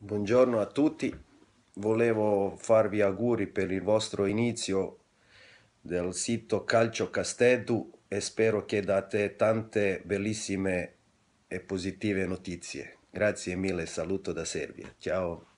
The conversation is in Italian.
Buongiorno a tutti, volevo farvi auguri per il vostro inizio del sito Calcio Castedu e spero che date tante bellissime e positive notizie. Grazie mille, saluto da Serbia, ciao.